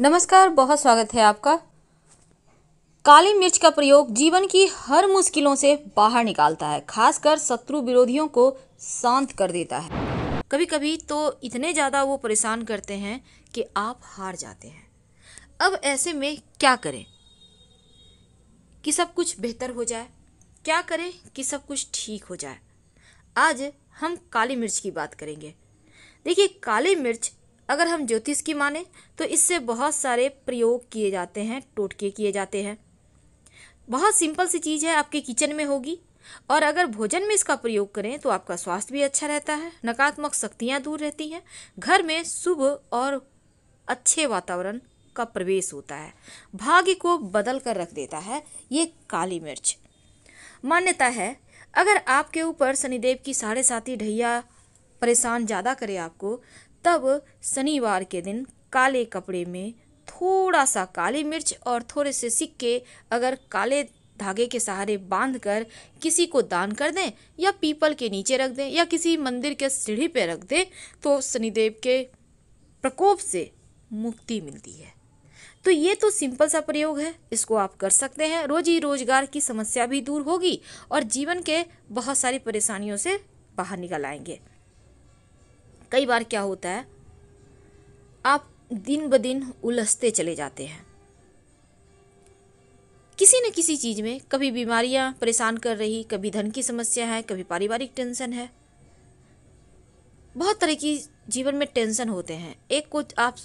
नमस्कार बहुत स्वागत है आपका काली मिर्च का प्रयोग जीवन की हर मुश्किलों से बाहर निकालता है खासकर शत्रु विरोधियों को शांत कर देता है कभी कभी तो इतने ज़्यादा वो परेशान करते हैं कि आप हार जाते हैं अब ऐसे में क्या करें कि सब कुछ बेहतर हो जाए क्या करें कि सब कुछ ठीक हो जाए आज हम काली मिर्च की बात करेंगे देखिए काली मिर्च अगर हम ज्योतिष की माने तो इससे बहुत सारे प्रयोग किए जाते हैं टोटके किए जाते हैं बहुत सिंपल सी चीज़ है आपके किचन में होगी और अगर भोजन में इसका प्रयोग करें तो आपका स्वास्थ्य भी अच्छा रहता है नकारात्मक शक्तियाँ दूर रहती हैं घर में शुभ और अच्छे वातावरण का प्रवेश होता है भाग्य को बदल कर रख देता है ये काली मिर्च मान्यता है अगर आपके ऊपर शनिदेव की साढ़े साथी ढैया परेशान ज़्यादा करे आपको तब शनिवार के दिन काले कपड़े में थोड़ा सा काली मिर्च और थोड़े से सिक्के अगर काले धागे के सहारे बांध कर किसी को दान कर दें या पीपल के नीचे रख दें या किसी मंदिर के सीढ़ी पर रख दें तो शनिदेव के प्रकोप से मुक्ति मिलती है तो ये तो सिंपल सा प्रयोग है इसको आप कर सकते हैं रोजी रोजगार की समस्या भी दूर होगी और जीवन के बहुत सारी परेशानियों से बाहर निकल आएंगे कई बार क्या होता है आप दिन ब दिन उलझते चले जाते हैं किसी न किसी चीज़ में कभी बीमारियां परेशान कर रही कभी धन की समस्या है कभी पारिवारिक टेंशन है बहुत तरह की जीवन में टेंशन होते हैं एक कुछ आप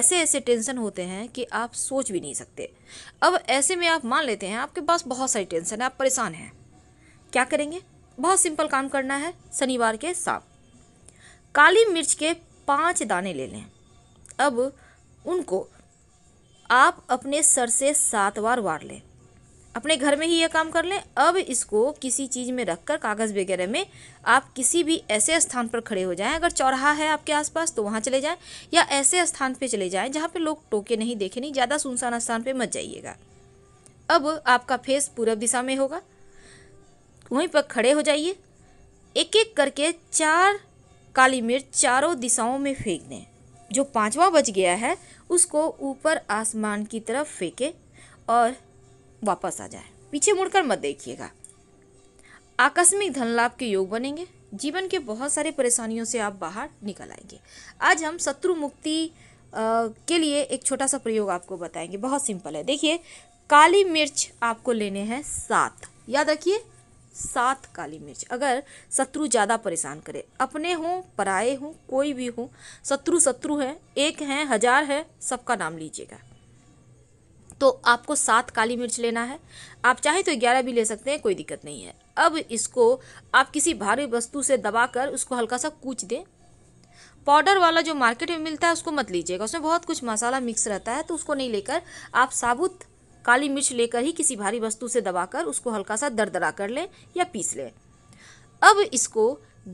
ऐसे ऐसे टेंशन होते हैं कि आप सोच भी नहीं सकते अब ऐसे में आप मान लेते हैं आपके पास बहुत सारी टेंशन है आप परेशान हैं क्या करेंगे बहुत सिंपल काम करना है शनिवार के साफ काली मिर्च के पांच दाने ले लें अब उनको आप अपने सर से सात बार वार लें अपने घर में ही यह काम कर लें अब इसको किसी चीज़ में रखकर कागज़ वगैरह में आप किसी भी ऐसे स्थान पर खड़े हो जाएं अगर चौराहा है आपके आसपास तो वहाँ चले जाएं या ऐसे स्थान पे चले जाएं जहाँ पे लोग टोके नहीं देखे नहीं ज़्यादा सुनसान स्थान पे मत जाइएगा अब आपका फेस पूरब दिशा में होगा वहीं पर खड़े हो जाइए एक एक करके चार काली मिर्च चारों दिशाओं में फेंक दें जो पांचवा बच गया है उसको ऊपर आसमान की तरफ फेंके और वापस आ जाए पीछे मुड़कर मत देखिएगा आकस्मिक धन लाभ के योग बनेंगे जीवन के बहुत सारे परेशानियों से आप बाहर निकल आएंगे आज हम शत्रु मुक्ति के लिए एक छोटा सा प्रयोग आपको बताएंगे बहुत सिंपल है देखिए काली मिर्च आपको लेने हैं सात याद रखिए सात काली मिर्च अगर शत्रु ज़्यादा परेशान करे अपने हों पराए हों कोई भी हो शत्रु शत्रु है एक हैं हजार है सबका नाम लीजिएगा तो आपको सात काली मिर्च लेना है आप चाहें तो ग्यारह भी ले सकते हैं कोई दिक्कत नहीं है अब इसको आप किसी भारी वस्तु से दबाकर उसको हल्का सा कूच दें पाउडर वाला जो मार्केट में मिलता है उसको मत लीजिएगा उसमें बहुत कुछ मसाला मिक्स रहता है तो उसको नहीं लेकर आप साबुत काली मिर्च लेकर ही किसी भारी वस्तु से दबाकर उसको हल्का सा दरदरा कर लें या पीस लें अब इसको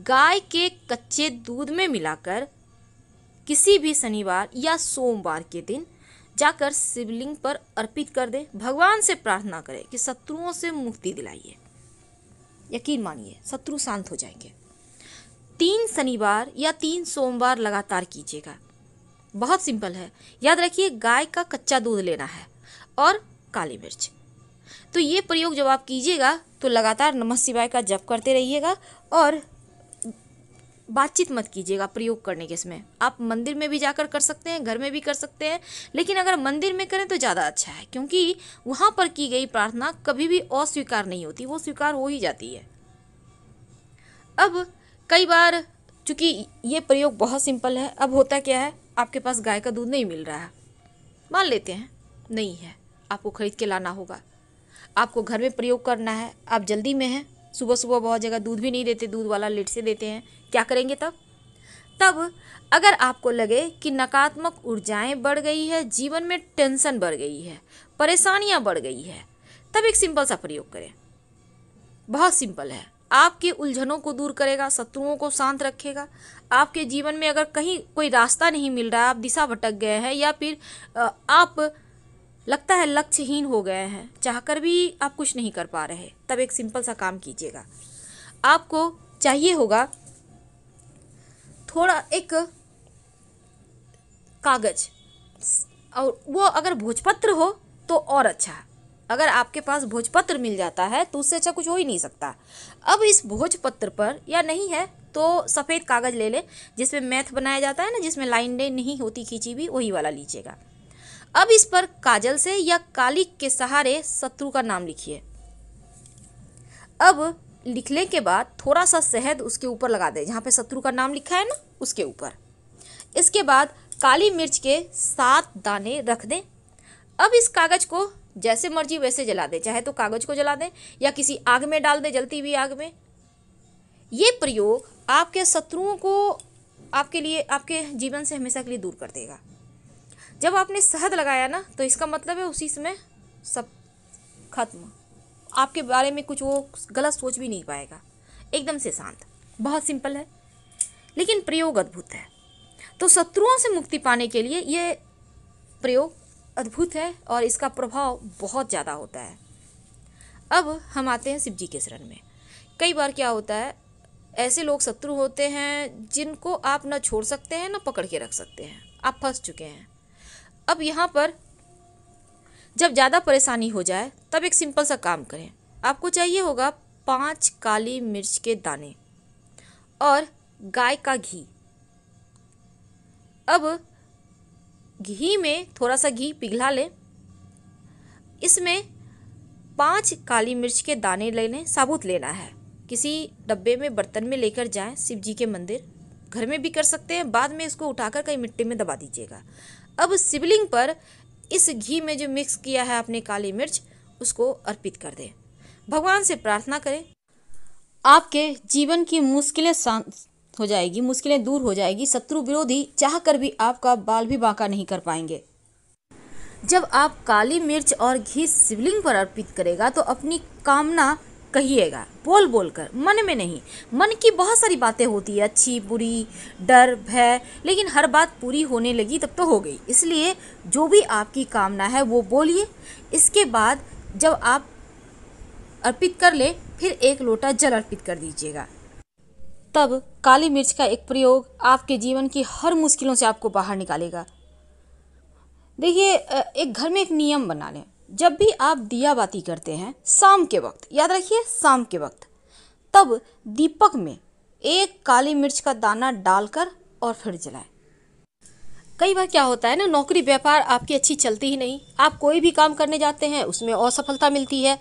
गाय के कच्चे दूध में मिलाकर किसी भी शनिवार या सोमवार के दिन जाकर शिवलिंग पर अर्पित कर दें भगवान से प्रार्थना करें कि शत्रुओं से मुक्ति दिलाइए यकीन मानिए शत्रु शांत हो जाएंगे तीन शनिवार या तीन सोमवार लगातार कीजिएगा बहुत सिंपल है याद रखिए गाय का कच्चा दूध लेना है और काली मिर्च तो ये प्रयोग जब आप कीजिएगा तो लगातार नमः शिवाय का जप करते रहिएगा और बातचीत मत कीजिएगा प्रयोग करने के समय आप मंदिर में भी जाकर कर सकते हैं घर में भी कर सकते हैं लेकिन अगर मंदिर में करें तो ज़्यादा अच्छा है क्योंकि वहाँ पर की गई प्रार्थना कभी भी अस्वीकार नहीं होती वो स्वीकार हो ही जाती है अब कई बार चूँकि ये प्रयोग बहुत सिंपल है अब होता क्या है आपके पास गाय का दूध नहीं मिल रहा है मान लेते हैं नहीं है आपको ख़रीद के लाना होगा आपको घर में प्रयोग करना है आप जल्दी में हैं सुबह सुबह बहुत जगह दूध भी नहीं देते दूध वाला लेट से देते हैं क्या करेंगे तब तब अगर आपको लगे कि नकारात्मक ऊर्जाएं बढ़ गई है जीवन में टेंशन बढ़ गई है परेशानियां बढ़ गई है तब एक सिंपल सा प्रयोग करें बहुत सिंपल है आपके उलझनों को दूर करेगा शत्रुओं को शांत रखेगा आपके जीवन में अगर कहीं कोई रास्ता नहीं मिल रहा आप दिशा भटक गए हैं या फिर आप लगता है लक्ष्यहीन हो गए हैं चाहकर भी आप कुछ नहीं कर पा रहे तब एक सिंपल सा काम कीजिएगा आपको चाहिए होगा थोड़ा एक कागज और वो अगर भोजपत्र हो तो और अच्छा अगर आपके पास भोजपत्र मिल जाता है तो उससे अच्छा कुछ हो ही नहीं सकता अब इस भोजपत्र पर या नहीं है तो सफ़ेद कागज़ ले लें जिसमें मैथ बनाया जाता है ना जिसमें लाइन नहीं होती खींची भी वही वाला लीजिएगा अब इस पर काजल से या कालिक के सहारे शत्रु का नाम लिखिए अब लिखने के बाद थोड़ा सा शहद उसके ऊपर लगा दें जहाँ पे शत्रु का नाम लिखा है ना उसके ऊपर इसके बाद काली मिर्च के सात दाने रख दें अब इस कागज़ को जैसे मर्जी वैसे जला दें चाहे तो कागज़ को जला दें या किसी आग में डाल दें जलती हुई आग में ये प्रयोग आपके शत्रुओं को आपके लिए आपके जीवन से हमेशा के लिए दूर कर देगा जब आपने शहद लगाया ना तो इसका मतलब है उसी समय सब खत्म आपके बारे में कुछ वो गलत सोच भी नहीं पाएगा एकदम से शांत बहुत सिंपल है लेकिन प्रयोग अद्भुत है तो शत्रुओं से मुक्ति पाने के लिए ये प्रयोग अद्भुत है और इसका प्रभाव बहुत ज़्यादा होता है अब हम आते हैं शिव जी के शरण में कई बार क्या होता है ऐसे लोग शत्रु होते हैं जिनको आप ना छोड़ सकते हैं ना पकड़ के रख सकते हैं आप फंस चुके हैं अब यहाँ पर जब ज़्यादा परेशानी हो जाए तब एक सिंपल सा काम करें आपको चाहिए होगा पाँच काली मिर्च के दाने और गाय का घी अब घी में थोड़ा सा घी पिघला लें इसमें पांच काली मिर्च के दाने ले लें साबुत लेना है किसी डब्बे में बर्तन में लेकर जाएं शिव जी के मंदिर घर में भी कर सकते हैं बाद में इसको उठाकर कहीं मिट्टी में दबा दीजिएगा अब शिवलिंग पर इस घी में जो मिक्स किया है आपने काली मिर्च उसको अर्पित कर दें भगवान से प्रार्थना करें आपके जीवन की मुश्किलें शांत हो जाएगी मुश्किलें दूर हो जाएगी शत्रु विरोधी चाह कर भी आपका बाल भी बांका नहीं कर पाएंगे जब आप काली मिर्च और घी शिवलिंग पर अर्पित करेगा तो अपनी कामना कहिएगा बोल बोल कर मन में नहीं मन की बहुत सारी बातें होती है अच्छी बुरी डर भय लेकिन हर बात पूरी होने लगी तब तो हो गई इसलिए जो भी आपकी कामना है वो बोलिए इसके बाद जब आप अर्पित कर ले फिर एक लोटा जल अर्पित कर दीजिएगा तब काली मिर्च का एक प्रयोग आपके जीवन की हर मुश्किलों से आपको बाहर निकालेगा देखिए एक घर में एक नियम बना लें जब भी आप दिया बाती करते हैं शाम के वक्त याद रखिए शाम के वक्त तब दीपक में एक काली मिर्च का दाना डालकर और फिर जलाएं कई बार क्या होता है ना नौकरी व्यापार आपकी अच्छी चलती ही नहीं आप कोई भी काम करने जाते हैं उसमें असफलता मिलती है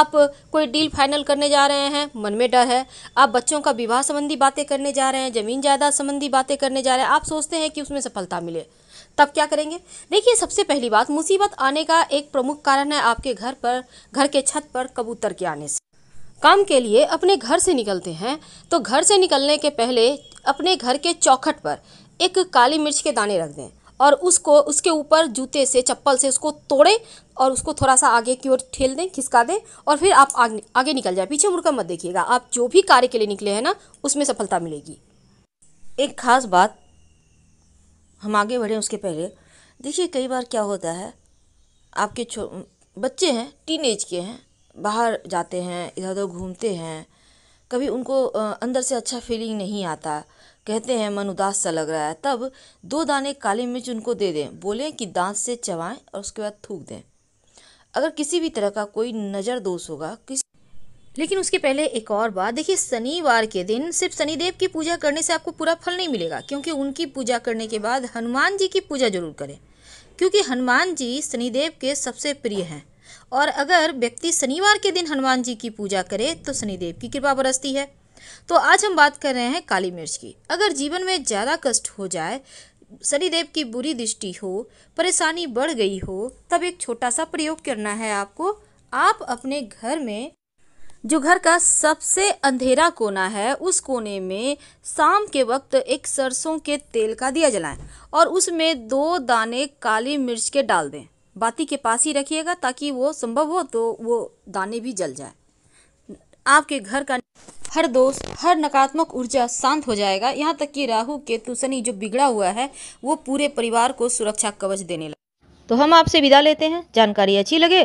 आप कोई डील फाइनल करने जा रहे हैं मन में डर है आप बच्चों का विवाह संबंधी बातें करने जा रहे हैं ज़मीन जायदाद संबंधी बातें करने जा रहे हैं आप सोचते हैं कि उसमें सफलता मिले तब क्या करेंगे देखिए सबसे पहली बात मुसीबत आने का एक प्रमुख कारण है आपके घर पर घर के छत पर कबूतर के आने से काम के लिए अपने घर से निकलते हैं तो घर से निकलने के पहले अपने घर के चौखट पर एक काली मिर्च के दाने रख दें और उसको उसके ऊपर जूते से चप्पल से उसको तोड़ें और उसको थोड़ा सा आगे की ओर ठेल दें खिसका दें और फिर आप आगे, आगे निकल जाए पीछे मुड़कर मत देखिएगा आप जो भी कार्य के लिए निकले हैं ना उसमें सफलता मिलेगी एक खास बात हम आगे बढ़ें उसके पहले देखिए कई बार क्या होता है आपके छो बच्चे हैं टीन एज के हैं बाहर जाते हैं इधर उधर घूमते हैं कभी उनको अंदर से अच्छा फीलिंग नहीं आता कहते हैं मन उदास सा लग रहा है तब दो दाने काली मिर्च उनको दे दें बोलें कि दांत से चबाएं और उसके बाद थूक दें अगर किसी भी तरह का कोई नज़र दोष होगा किसी लेकिन उसके पहले एक और बात देखिए शनिवार के दिन सिर्फ शनिदेव की पूजा करने से आपको पूरा फल नहीं मिलेगा क्योंकि उनकी पूजा करने के बाद हनुमान जी की पूजा जरूर करें क्योंकि हनुमान जी शनिदेव के सबसे प्रिय हैं और अगर व्यक्ति शनिवार के दिन हनुमान जी की पूजा करे तो शनिदेव की कृपा बरसती है तो आज हम बात कर रहे हैं काली मिर्च की अगर जीवन में ज़्यादा कष्ट हो जाए शनिदेव की बुरी दृष्टि हो परेशानी बढ़ गई हो तब एक छोटा सा प्रयोग करना है आपको आप अपने घर में जो घर का सबसे अंधेरा कोना है उस कोने में शाम के वक्त एक सरसों के तेल का दिया जलाएं और उसमें दो दाने काली मिर्च के डाल दें बाती के पास ही रखिएगा ताकि वो संभव हो तो वो दाने भी जल जाए आपके घर का हर दोष हर नकारात्मक ऊर्जा शांत हो जाएगा यहाँ तक कि राहु के तुसनी जो बिगड़ा हुआ है वो पूरे परिवार को सुरक्षा कवच देने लगा तो हम आपसे विदा लेते हैं जानकारी अच्छी लगे